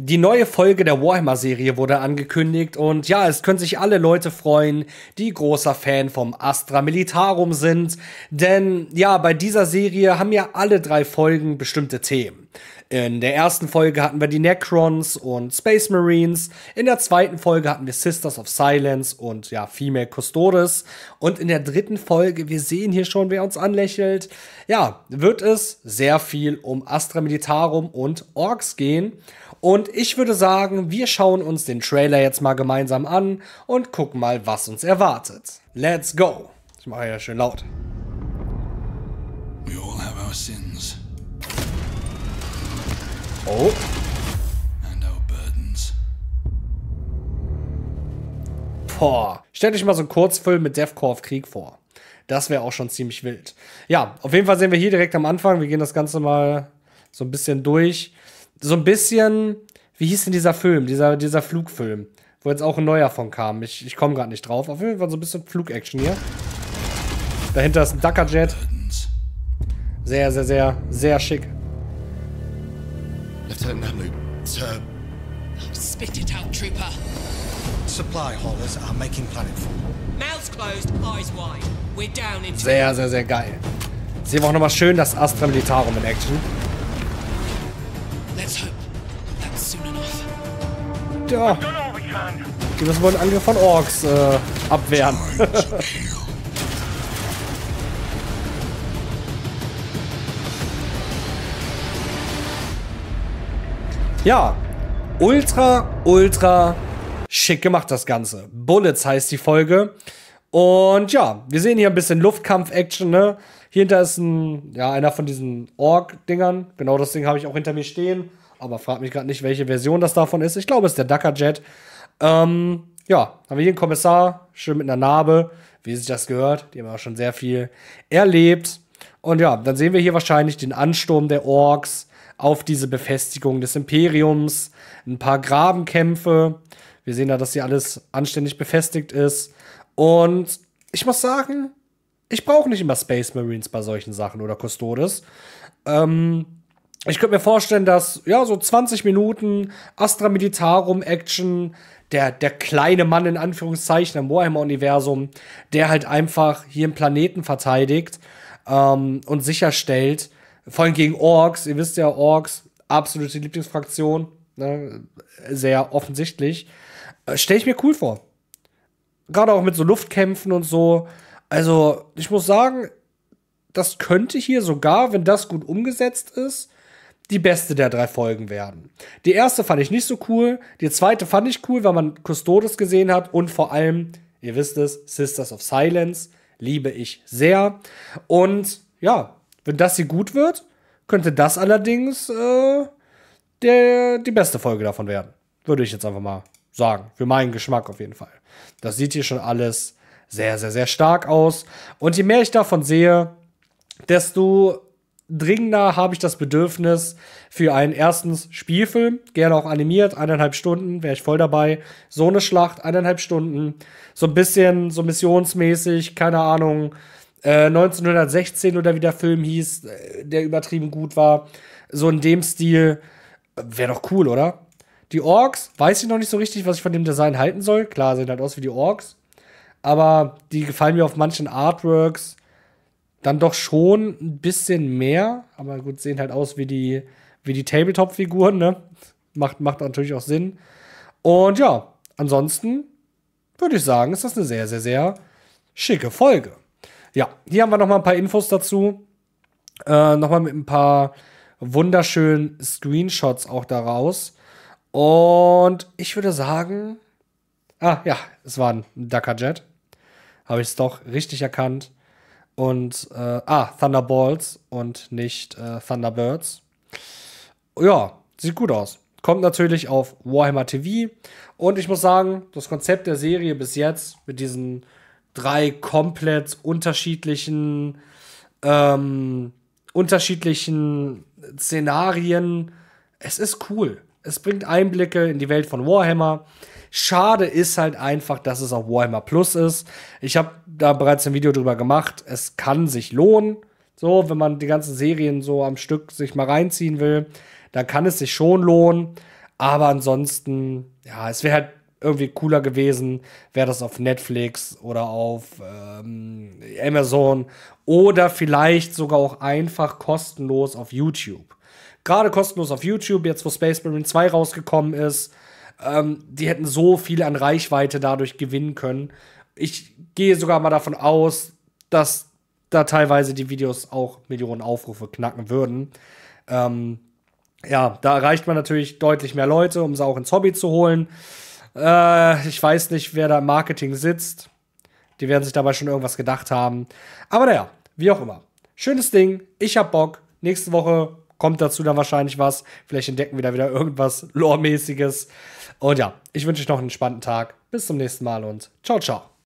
Die neue Folge der Warhammer-Serie wurde angekündigt und ja, es können sich alle Leute freuen, die großer Fan vom Astra Militarum sind, denn ja, bei dieser Serie haben ja alle drei Folgen bestimmte Themen. In der ersten Folge hatten wir die Necrons und Space Marines. In der zweiten Folge hatten wir Sisters of Silence und ja, Female Custodes. Und in der dritten Folge, wir sehen hier schon, wer uns anlächelt, ja, wird es sehr viel um Astra Militarum und Orks gehen. Und ich würde sagen, wir schauen uns den Trailer jetzt mal gemeinsam an und gucken mal, was uns erwartet. Let's go! Ich mache ja schön laut. We all have our sins. Oh. burdens. Boah. Stellt euch mal so einen Kurzfilm mit Deathcore auf Krieg vor. Das wäre auch schon ziemlich wild. Ja, auf jeden Fall sehen wir hier direkt am Anfang. Wir gehen das Ganze mal so ein bisschen durch. So ein bisschen, wie hieß denn dieser Film, dieser, dieser Flugfilm, wo jetzt auch ein neuer von kam. Ich, ich komme gerade nicht drauf. Auf jeden Fall so ein bisschen Flugaction hier. Dahinter ist ein Duckerjet. Sehr, sehr, sehr, sehr schick to Namu. Sir. Spit it out, Trooper. Supply haulers are making planetfall. Mouths closed, eyes wide. We're down in... Sehr, sehr, sehr geil. Sehen wir auch nochmal schön das Astra Militarum in Action. Let's hope that's soon enough. Ja. Wir müssen wohl einen Angriff von Orks äh, abwehren. Ja, ultra, ultra schick gemacht das Ganze. Bullets heißt die Folge. Und ja, wir sehen hier ein bisschen Luftkampf-Action, ne? Hier hinter ist ein, ja, einer von diesen Org-Dingern. Genau das Ding habe ich auch hinter mir stehen. Aber frag mich gerade nicht, welche Version das davon ist. Ich glaube, es ist der Ducker Jet. Ähm, ja, haben wir hier einen Kommissar, schön mit einer Narbe, wie sich das gehört. Die haben auch schon sehr viel erlebt. Und ja, dann sehen wir hier wahrscheinlich den Ansturm der Orks auf diese Befestigung des Imperiums, ein paar Grabenkämpfe. Wir sehen da, dass hier alles anständig befestigt ist. Und ich muss sagen, ich brauche nicht immer Space Marines bei solchen Sachen oder Custodes. Ähm, ich könnte mir vorstellen, dass ja so 20 Minuten Astra Militarum Action, der, der kleine Mann in Anführungszeichen im Warhammer-Universum, der halt einfach hier einen Planeten verteidigt ähm, und sicherstellt, vor allem gegen Orks. Ihr wisst ja, Orks, absolute Lieblingsfraktion. Ne? Sehr offensichtlich. Äh, Stelle ich mir cool vor. Gerade auch mit so Luftkämpfen und so. Also, ich muss sagen, das könnte hier sogar, wenn das gut umgesetzt ist, die beste der drei Folgen werden. Die erste fand ich nicht so cool, die zweite fand ich cool, weil man Custodes gesehen hat und vor allem, ihr wisst es, Sisters of Silence liebe ich sehr. Und ja, wenn das hier gut wird, könnte das allerdings äh, der, die beste Folge davon werden. Würde ich jetzt einfach mal sagen. Für meinen Geschmack auf jeden Fall. Das sieht hier schon alles sehr, sehr, sehr stark aus. Und je mehr ich davon sehe, desto dringender habe ich das Bedürfnis für einen erstens Spielfilm, gerne auch animiert, eineinhalb Stunden, wäre ich voll dabei. So eine Schlacht, eineinhalb Stunden, so ein bisschen so missionsmäßig, keine Ahnung, 1916 oder wie der Film hieß, äh, der übertrieben gut war. So in dem Stil äh, wäre doch cool, oder? Die Orks, weiß ich noch nicht so richtig, was ich von dem Design halten soll. Klar, sehen halt aus wie die Orks. Aber die gefallen mir auf manchen Artworks dann doch schon ein bisschen mehr. Aber gut, sehen halt aus wie die, wie die Tabletop-Figuren, ne? Macht, macht natürlich auch Sinn. Und ja, ansonsten würde ich sagen, ist das eine sehr, sehr, sehr schicke Folge ja, hier haben wir nochmal ein paar Infos dazu. Äh, nochmal mit ein paar wunderschönen Screenshots auch daraus. Und ich würde sagen, ah ja, es war ein Dakar Jet. Habe ich es doch richtig erkannt. Und, äh, ah, Thunderballs und nicht äh, Thunderbirds. Ja, sieht gut aus. Kommt natürlich auf Warhammer TV. Und ich muss sagen, das Konzept der Serie bis jetzt mit diesen drei komplett unterschiedlichen, ähm, unterschiedlichen Szenarien. Es ist cool. Es bringt Einblicke in die Welt von Warhammer. Schade ist halt einfach, dass es auch Warhammer Plus ist. Ich habe da bereits ein Video drüber gemacht. Es kann sich lohnen, so wenn man die ganzen Serien so am Stück sich mal reinziehen will, dann kann es sich schon lohnen. Aber ansonsten, ja, es wäre halt irgendwie cooler gewesen, wäre das auf Netflix oder auf ähm, Amazon oder vielleicht sogar auch einfach kostenlos auf YouTube. Gerade kostenlos auf YouTube, jetzt wo Space Marine 2 rausgekommen ist, ähm, die hätten so viel an Reichweite dadurch gewinnen können. Ich gehe sogar mal davon aus, dass da teilweise die Videos auch Millionen Aufrufe knacken würden. Ähm, ja, da erreicht man natürlich deutlich mehr Leute, um sie auch ins Hobby zu holen. Äh, ich weiß nicht, wer da im Marketing sitzt. Die werden sich dabei schon irgendwas gedacht haben. Aber naja, wie auch immer. Schönes Ding. Ich hab Bock. Nächste Woche kommt dazu dann wahrscheinlich was. Vielleicht entdecken wir da wieder irgendwas Lore-mäßiges. Und ja, ich wünsche euch noch einen spannenden Tag. Bis zum nächsten Mal und ciao, ciao.